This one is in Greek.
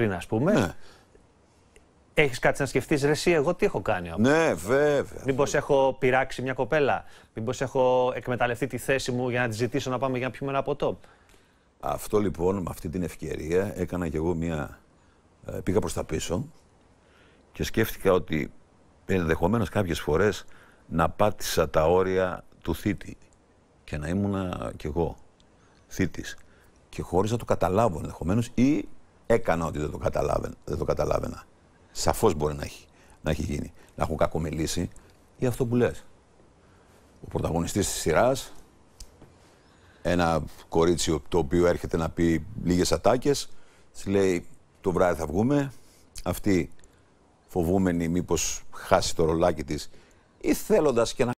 πριν, ας πούμε. Ναι. Έχεις κάτι να σκεφτείς, ρε, εσύ, εγώ τι έχω κάνει. Όμως. Ναι, βέβαια. Μήπως έχω πειράξει μια κοπέλα. Μήπως έχω εκμεταλλευτεί τη θέση μου για να τη ζητήσω να πάμε για να πιούμε ένα ποτό. Αυτό λοιπόν, με αυτή την ευκαιρία, έκανα κι εγώ μια. Ε, πήγα προς τα πίσω και σκέφτηκα ότι ενδεχομένως κάποιες φορές να πάτησα τα όρια του θήτη και να ήμουνα κι εγώ θήτης και χωρίς να το καταλάβω ενδεχομένως ή έκανα ότι δεν το, καταλάβαινα, δεν το καταλάβαινα. Σαφώς μπορεί να έχει, να έχει γίνει. Να έχω κακομιλήσει ή αυτό που λες. Ο πρωταγωνιστής της σειράς, ένα κορίτσι το οποίο έρχεται να πει λίγες ατάκες, της λέει το βράδυ θα βγούμε, αυτή φοβούμενη μήπως χάσει το ρολάκι της ή θέλοντας και να